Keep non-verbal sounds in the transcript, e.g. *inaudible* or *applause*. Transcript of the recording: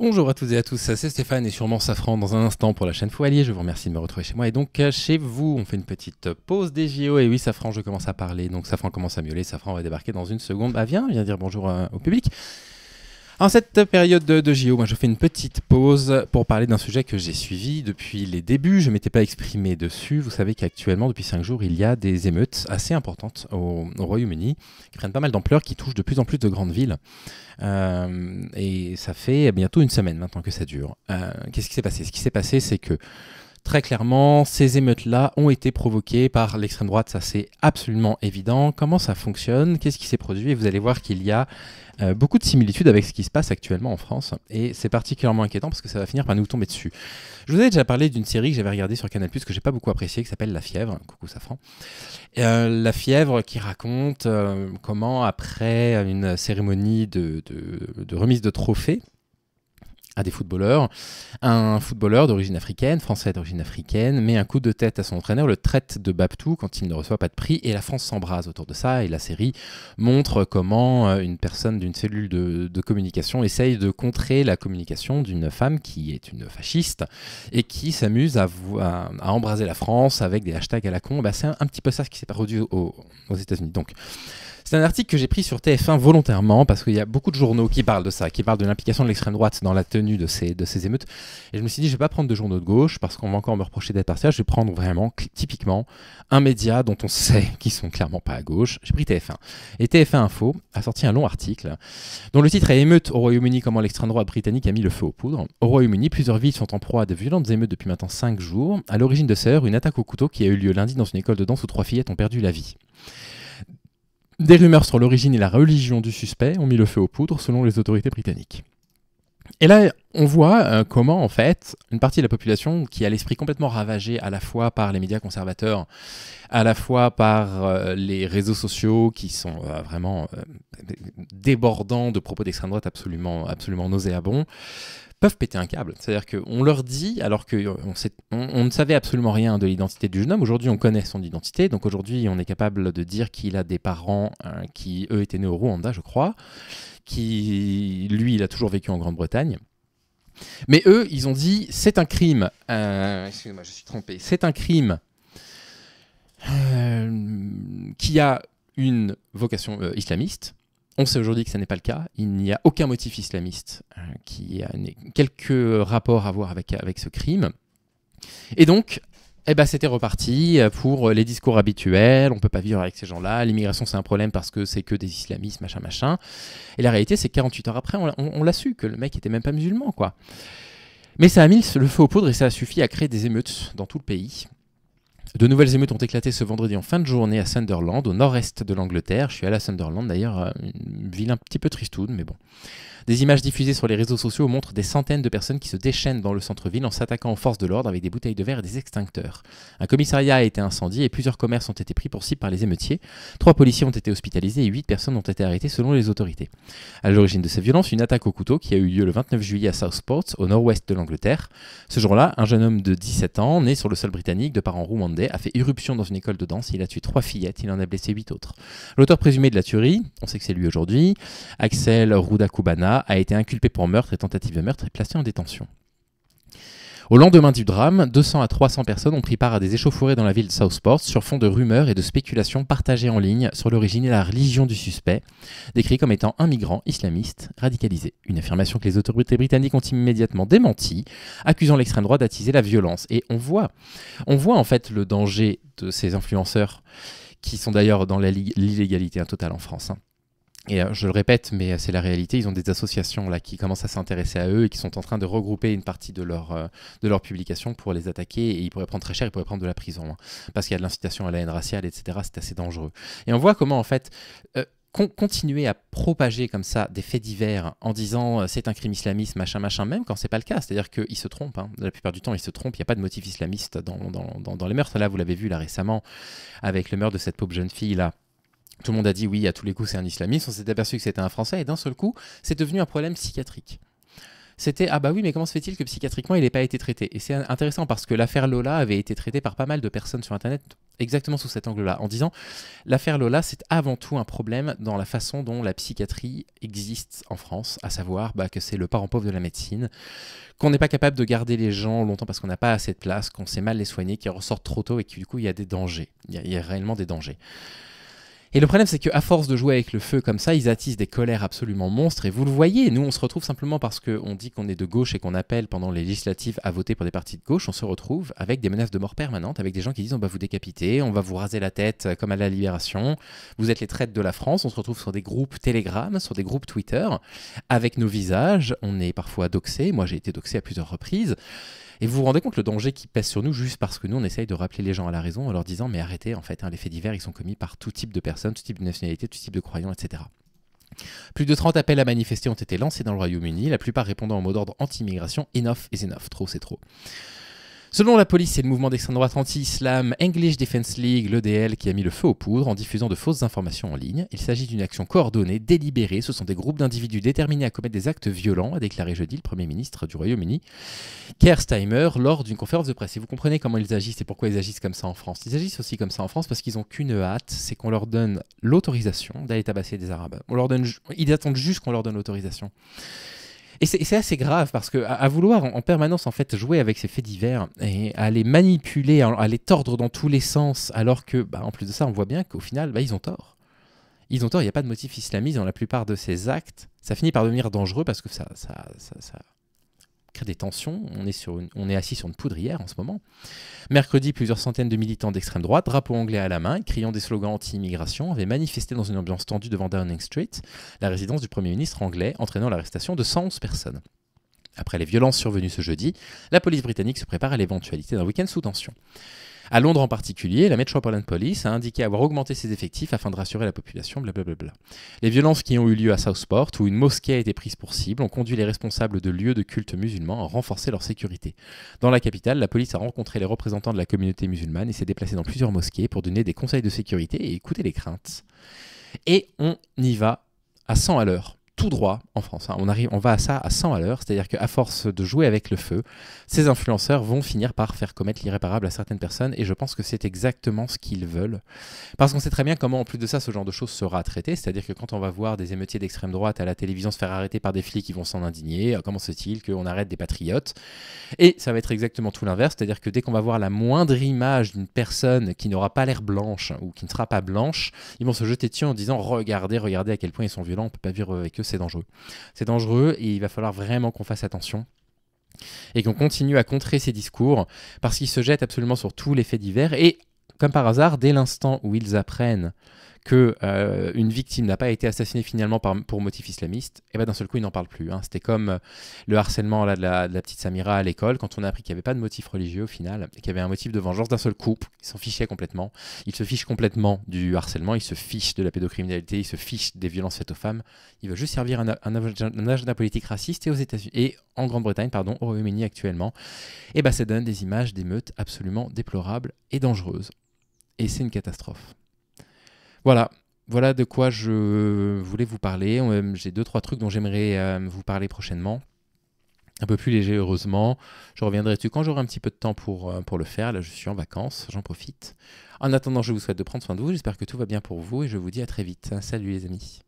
Bonjour à toutes et à tous, c'est Stéphane et sûrement Safran dans un instant pour la chaîne Foualier. Je vous remercie de me retrouver chez moi et donc euh, chez vous. On fait une petite pause des JO et oui, Safran, je commence à parler. Donc Safran commence à miauler, Safran va débarquer dans une seconde. Bah viens, viens dire bonjour euh, au public. En cette période de, JO, moi je fais une petite pause pour parler d'un sujet que j'ai suivi depuis les débuts. Je ne m'étais pas exprimé dessus. Vous savez qu'actuellement, depuis 5 jours, il y a des émeutes assez importantes au, Royaume-Uni qui prennent pas mal d'ampleur, qui touchent de plus en plus de grandes villes. Euh, et ça fait bientôt une semaine maintenant que ça dure. Euh, qu'est-ce qui s'est passé Ce qui s'est passé, c'est que Très clairement, ces émeutes-là ont été provoquées par l'extrême droite, ça c'est absolument évident. Comment ça fonctionne Qu'est-ce qui s'est produit Et vous allez voir qu'il y a euh, beaucoup de similitudes avec ce qui se passe actuellement en France. Et c'est particulièrement inquiétant parce que ça va finir par nous tomber dessus. Je vous avais déjà parlé d'une série que j'avais regardée sur Canal+, que j'ai pas beaucoup appréciée, qui s'appelle La Fièvre. Coucou Safran. Euh, la Fièvre qui raconte euh, comment, après une cérémonie de, de remise de trophées à des footballeurs. Un footballeur d'origine africaine, français d'origine africaine, met un coup de tête à son entraîneur, le traite de Babtou quand il ne reçoit pas de prix, et la France s'embrase autour de ça, et la série montre comment euh, une personne d'une cellule de, communication essaye de contrer la communication d'une femme qui est une fasciste, et qui s'amuse à, embraser la France avec des hashtags à la con. Bah, c'est un, petit peu ça qui s'est produit aux, États-Unis. Donc, c'est un article que j'ai pris sur TF1 volontairement parce qu'il y a beaucoup de journaux qui parlent de ça, qui parlent de l'implication de l'extrême droite dans la tenue de ces, émeutes. Et je me suis dit, je vais pas prendre de journaux de gauche parce qu'on va encore me reprocher d'être partial. Je vais prendre vraiment, typiquement, un média dont on sait *laughs* qu'ils sont clairement pas à gauche. J'ai pris TF1. Et TF1 Info a sorti un long article dont le titre est Émeute au Royaume-Uni, comment l'extrême droite britannique a mis le feu aux poudres. Au Royaume-Uni, plusieurs villes sont en proie à de violentes émeutes depuis maintenant 5 jours. À l'origine de ces heures, une attaque au couteau qui a eu lieu lundi dans une école de danse où trois fillettes ont perdu la vie. Des rumeurs sur l'origine et la religion du suspect ont mis le feu aux poudres selon les autorités britanniques. Et là, on voit euh, comment, en fait, une partie de la population qui a l'esprit complètement ravagé à la fois par les médias conservateurs, à la fois par euh, les réseaux sociaux qui sont euh, vraiment débordants de propos d'extrême droite absolument, absolument nauséabonds, peuvent péter un câble. C'est-à-dire qu'on leur dit, alors qu'on on, on ne savait absolument rien de l'identité du jeune homme, aujourd'hui on connaît son identité, donc aujourd'hui on est capable de dire qu'il a des parents hein, qui, eux, étaient nés au Rwanda, je crois qui, lui, il a toujours vécu en Grande-Bretagne. Mais eux, ils ont dit, c'est un crime. Euh, excusez-moi, je suis trompé. C'est un crime euh, qui a une vocation euh, islamiste. On sait aujourd'hui que ce n'est pas le cas. Il n'y a aucun motif islamiste qui a quelques rapports à voir avec, avec ce crime. Et donc, eh ben, c'était reparti euh, pour euh, les discours habituels, on peut pas vivre avec ces gens-là, l'immigration c'est un problème parce que c'est que des islamistes, machin, machin. Et la réalité, c'est que 48 heures après, on, l'a su, que le mec était même pas musulman, quoi. Mais ça a mis le feu aux poudres et ça a suffi à créer des émeutes dans tout le pays. De nouvelles émeutes ont éclaté ce vendredi en fin de journée à Sunderland, au nord-est de l'Angleterre. Je suis à la Sunderland d'ailleurs, euh, une ville un petit peu tristoude, mais bon. Des images diffusées sur les réseaux sociaux montrent des centaines de personnes qui se déchaînent dans le centre-ville en s'attaquant aux forces de l'ordre avec des bouteilles de verre et des extincteurs. Un commissariat a été incendié et plusieurs commerces ont été pris pour cible par les émeutiers. Trois policiers ont été hospitalisés et huit personnes ont été arrêtées selon les autorités. À l'origine de cette violence, une attaque au couteau qui a eu lieu le 29 juillet à Southport, au nord-ouest de l'Angleterre. Ce jour-là, un jeune homme de 17 ans, né sur le sol britannique de parents rwandais, a fait irruption dans une école de danse. Il a tué trois fillettes, il en a blessé huit autres. L'auteur présumé de la tuerie, on sait que c'est lui aujourd'hui, Axel Rudakubana, a été inculpé pour meurtre et tentative de meurtre et placé en détention. Au lendemain du drame, 200 à 300 personnes ont pris part à des échauffourées dans la ville de Southport sur fond de rumeurs et de spéculations partagées en ligne sur l'origine et la religion du suspect, décrit comme étant un migrant islamiste radicalisé. Une affirmation que les autorités britanniques ont immédiatement démentie, accusant l'extrême droite d'attiser la violence. Et on voit, on voit en fait le danger de ces influenceurs qui sont d'ailleurs dans l'illégalité totale en France. Hein. Et euh, je le répète, mais euh, c'est la réalité, ils ont des associations là qui commencent à s'intéresser à eux et qui sont en train de regrouper une partie de leur, euh, de leur publication pour les attaquer. Et ils pourraient prendre très cher, ils pourraient prendre de la prison, hein, parce qu'il y a de l'incitation à la haine raciale, etc. C'est assez dangereux. Et on voit comment, en fait, continuer à propager comme ça des faits divers en disant c'est un crime islamiste, machin, machin, même quand c'est pas le cas. C'est-à-dire qu'ils se trompent. Hein. La plupart du temps, ils se trompent. Il n'y a pas de motif islamiste dans, dans, dans, dans les meurtres. Là, vous l'avez vu là récemment avec le meurtre de cette pauvre jeune fille là tout le monde a dit oui, à tous les coups, c'est un islamiste. On s'est aperçu que c'était un Français et d'un seul coup, c'est devenu un problème psychiatrique c'était ah bah oui mais comment se fait-il que psychiatriquement il n'ait pas été traité Et c'est intéressant parce que l'affaire Lola avait été traitée par pas mal de personnes sur Internet exactement sous cet angle-là, en disant l'affaire Lola c'est avant tout un problème dans la façon dont la psychiatrie existe en France, à savoir bah, que c'est le parent pauvre de la médecine, qu'on n'est pas capable de garder les gens longtemps parce qu'on n'a pas assez de place, qu'on sait mal les soigner, qu'ils ressortent trop tôt et que du coup il y a des dangers, il y a réellement des dangers. Et le problème, c'est qu'à force de jouer avec le feu comme ça, ils attisent des colères absolument monstres. Et vous le voyez, nous, on se retrouve simplement parce qu'on dit qu'on est de gauche et qu'on appelle pendant les législatives à voter pour des partis de gauche. On se retrouve avec des menaces de mort permanentes, avec des gens qui disent on va vous décapiter, on va vous raser la tête euh, comme à la Libération, vous êtes les traîtres de la France. On se retrouve sur des groupes Telegram, sur des groupes Twitter, avec nos visages. On est parfois doxés. Moi, j'ai été doxé à plusieurs reprises. Et vous vous rendez compte le danger qui pèse sur nous juste parce que nous, on essaye de rappeler les gens à la raison en leur disant mais arrêtez, en fait, hein, les faits divers, ils sont commis par tout type de personnes, tout type de nationalité, tout type de croyants, etc. Plus de 30 appels à manifester ont été lancés dans le Royaume-Uni, la plupart répondant au mot d'ordre anti-immigration Enough is enough, trop c'est trop. Selon la police et le mouvement d'extrême droite anti-islam English Defense League, l'EDL, qui a mis le feu aux poudres en diffusant de fausses informations en ligne, il s'agit d'une action coordonnée, délibérée. Ce sont des groupes d'individus déterminés à commettre des actes violents, a déclaré jeudi le Premier ministre du Royaume-Uni, Starmer, lors d'une conférence de presse. Et vous comprenez comment ils agissent et pourquoi ils agissent comme ça en France. Ils agissent aussi comme ça en France parce qu'ils n'ont qu'une hâte, c'est qu'on leur donne l'autorisation d'aller tabasser des Arabes. ils attendent juste qu'on leur donne l'autorisation. Et c'est assez grave parce que à, vouloir en, permanence en fait jouer avec ces faits divers et à les manipuler, à, les tordre dans tous les sens, alors que bah, en plus de ça, on voit bien qu'au final, bah, ils ont tort. Ils ont tort, il n'y a pas de motif islamiste dans la plupart de ces actes. Ça finit par devenir dangereux parce que ça, ça des tensions. On est, on est assis sur une poudrière en ce moment. Mercredi, plusieurs centaines de militants d'extrême droite, drapeau anglais à la main, criant des slogans anti-immigration, avaient manifesté dans une ambiance tendue devant Downing Street, la résidence du Premier ministre anglais, entraînant l'arrestation de 111 personnes. Après les violences survenues ce jeudi, la police britannique se prépare à l'éventualité d'un week-end sous tension. À Londres en particulier, la Metropolitan Police a indiqué avoir augmenté ses effectifs afin de rassurer la population, blablabla. Les violences qui ont eu lieu à Southport, où une mosquée a été prise pour cible, ont conduit les responsables de lieux de culte musulmans à renforcer leur sécurité. Dans la capitale, la police a rencontré les représentants de la communauté musulmane et s'est déplacée dans plusieurs mosquées pour donner des conseils de sécurité et écouter les craintes. Et on y va à 100 à l'heure tout droit en France. Hein. On, arrive, on va à ça à 100 à l'heure, c'est-à-dire qu'à force de jouer avec le feu, ces influenceurs vont finir par faire commettre l'irréparable à certaines personnes, et je pense que c'est exactement ce qu'ils veulent. Parce qu'on sait très bien comment, en plus de ça, ce genre de choses sera traité, c'est-à-dire que quand on va voir des émeutiers d'extrême droite à la télévision se faire arrêter par des flics qui vont s'en indigner, euh, comment se il qu'on arrête des patriotes Et ça va être exactement tout l'inverse, c'est-à-dire que dès qu'on va voir la moindre image d'une personne qui n'aura pas l'air blanche ou qui ne sera pas blanche, ils vont se jeter dessus en disant regardez, regardez à quel point ils sont violents, on peut pas vivre avec eux, c'est dangereux. C'est dangereux et il va falloir vraiment qu'on fasse attention et qu'on continue à contrer ces discours parce qu'ils se jettent absolument sur tous les faits divers et comme par hasard, dès l'instant où ils apprennent que euh, une victime n'a pas été assassinée finalement par, pour motif islamiste, et eh ben d'un seul coup, il n'en parle plus. Hein. C'était comme euh, le harcèlement là, de, la, petite Samira à l'école, quand on a appris qu'il n'y avait pas de motif religieux au final, qu'il y avait un motif de vengeance, d'un seul coup, il s'en fichait complètement. Il se fiche complètement du harcèlement, il se fiche de la pédocriminalité, il se fiche des violences faites aux femmes. Il veut juste servir un, agenda politique raciste et aux États-Unis et en Grande-Bretagne, pardon, au Royaume-Uni actuellement. Et eh ben ça donne des images d'émeutes absolument déplorables et dangereuses. Et c'est une catastrophe. Voilà, voilà de quoi je voulais vous parler. Euh, j'ai deux, trois trucs dont j'aimerais euh, vous parler prochainement. Un peu plus léger, heureusement. Je reviendrai dessus quand j'aurai un petit peu de temps pour, euh, pour le faire. Là, je suis en vacances, j'en profite. En attendant, je vous souhaite de prendre soin de vous. J'espère que tout va bien pour vous et je vous dis à très vite. Salut les amis.